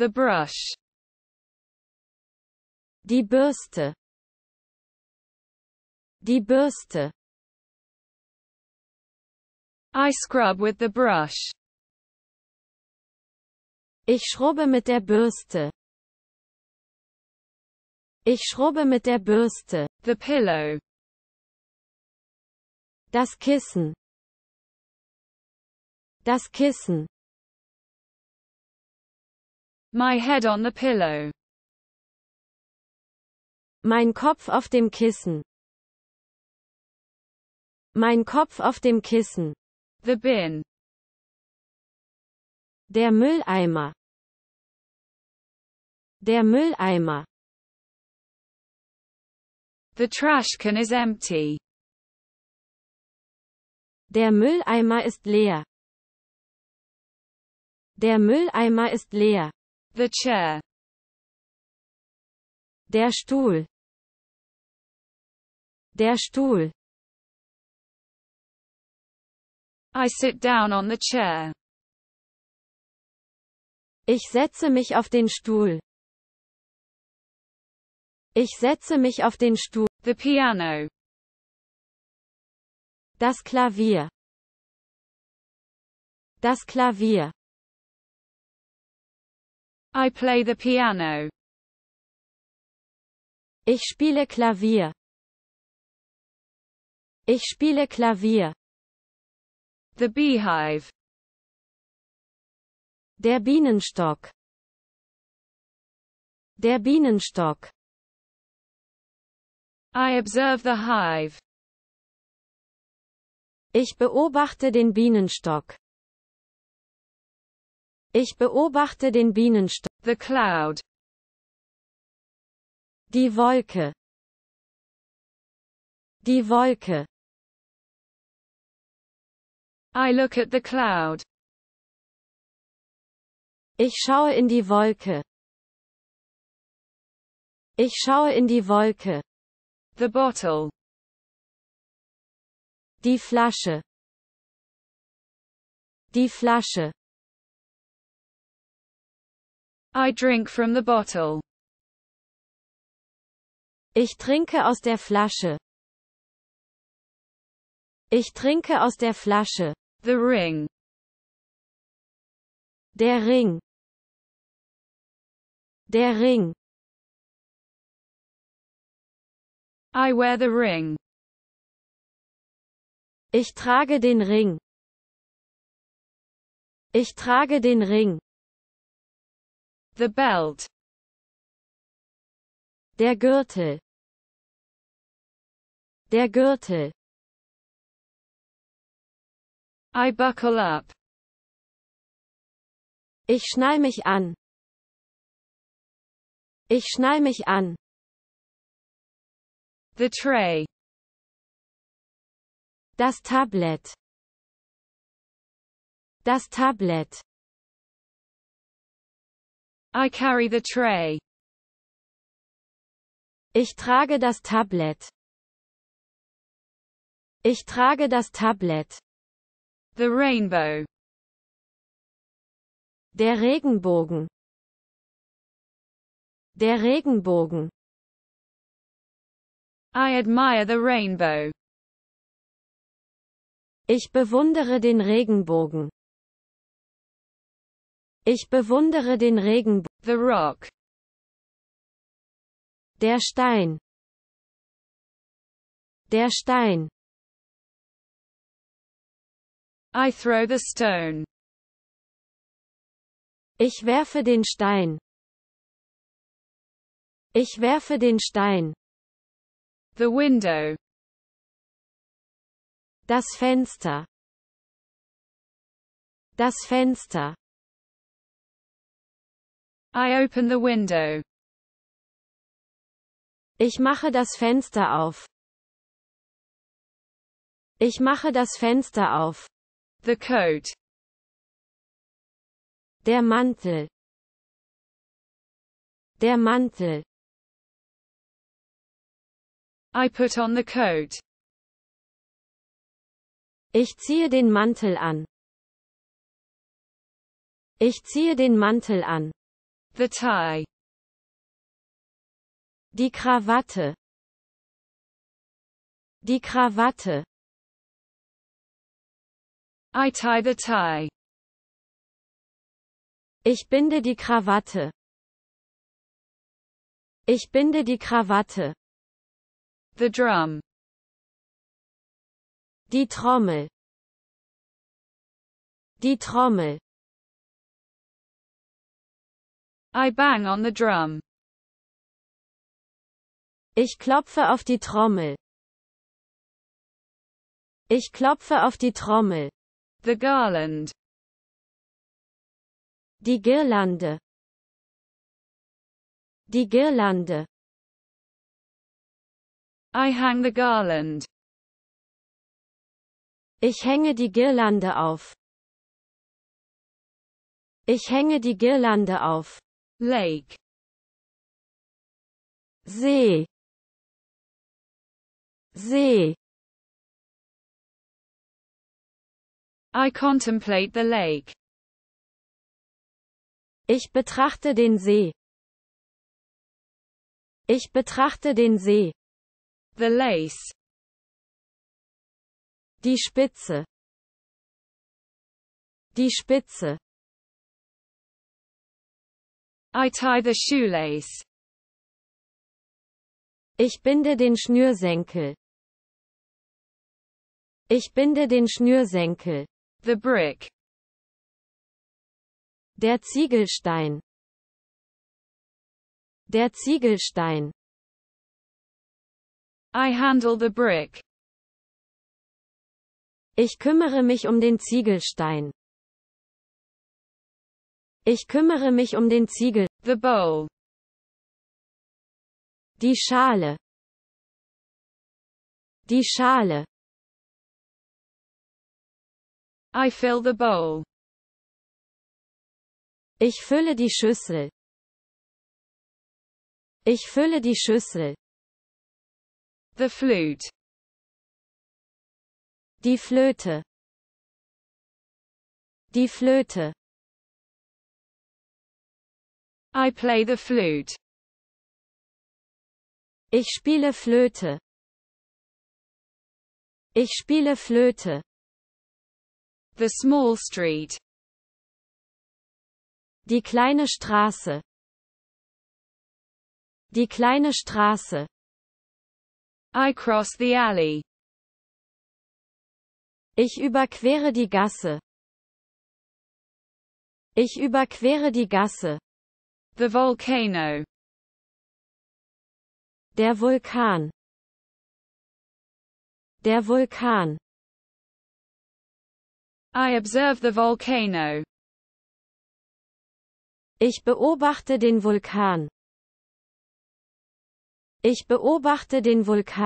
The brush. Die Bürste. Die Bürste. I scrub with the brush. Ich schrubbe mit der Bürste. Ich schrubbe mit der Bürste. The pillow. Das Kissen. Das Kissen. My head on the pillow. Mein Kopf auf dem Kissen. Mein Kopf auf dem Kissen. The bin. Der Mülleimer. Der Mülleimer. The trash can is empty. Der Mülleimer ist leer. Der Mülleimer ist leer. The chair. Der Stuhl. Der Stuhl. I sit down on the chair. Ich setze mich auf den Stuhl. Ich setze mich auf den Stuhl. The piano. Das Klavier. Das Klavier. I play the piano. Ich spiele Klavier. Ich spiele Klavier. The beehive. Der Bienenstock. Der Bienenstock. I observe the hive. Ich beobachte den Bienenstock. Ich beobachte den Bienenstock. The cloud. Die Wolke. Die Wolke. I look at the cloud. Ich schaue in die Wolke. Ich schaue in die Wolke. The bottle. Die Flasche. Die Flasche. I drink from the bottle. Ich trinke aus der Flasche. Ich trinke aus der Flasche. The ring. Der Ring. Der Ring. I wear the ring. Ich trage den Ring. Ich trage den Ring. The belt. Der Gürtel. Der er Gürtel. I buckle up. Ich schnall mich an. Ich schnall mich an. The tray. Das Tablet. Das Tablet. I carry the tray. Ich trage das Tablet. Ich trage das Tablet. The rainbow. Der Regenbogen. Der Regenbogen. I admire the rainbow. Ich bewundere den Regenbogen. Ich bewundere den Regen, The Rock. Der Stein. Der Stein. I throw the stone. Ich werfe den Stein. Ich werfe den Stein. The window. Das Fenster. Das Fenster. I open the window. Ich mache das Fenster auf. Ich mache das Fenster auf. The coat. Der Mantel. Der Mantel. I put on the coat. Ich ziehe den Mantel an. Ich ziehe den Mantel an. The tie. Die Krawatte. Die Krawatte. I tie the tie. Ich binde die Krawatte. Ich binde die Krawatte. The drum. Die Trommel. Die Trommel. I bang on the drum. Ich klopfe auf die Trommel. Ich klopfe auf die Trommel. The garland. Die Girlande. Die Girlande. I hang the garland. Ich hänge die Girlande auf. Ich hänge die Girlande auf. Lake See See I contemplate the lake. Ich betrachte den See. Ich betrachte den See. The lace. Die Spitze. Die Spitze. I tie the shoelace. Ich binde den Schnürsenkel. Ich binde den Schnürsenkel. The brick. Der Ziegelstein. Der Ziegelstein. I handle the brick. Ich kümmere mich um den Ziegelstein. Ich kümmere mich um den Ziegel, the bowl. Die Schale. Die Schale. I fill the bowl. Ich fülle die Schüssel. Ich fülle die Schüssel. The flute. Die Flöte. Die Flöte. I play the flute. Ich spiele Flöte. Ich spiele Flöte. The small street. Die kleine Straße. Die kleine Straße. I cross the alley. Ich überquere die Gasse. Ich überquere die Gasse. The volcano. Der Vulkan. Der Vulkan. I observe the volcano. Ich beobachte den Vulkan. Ich beobachte den Vulkan.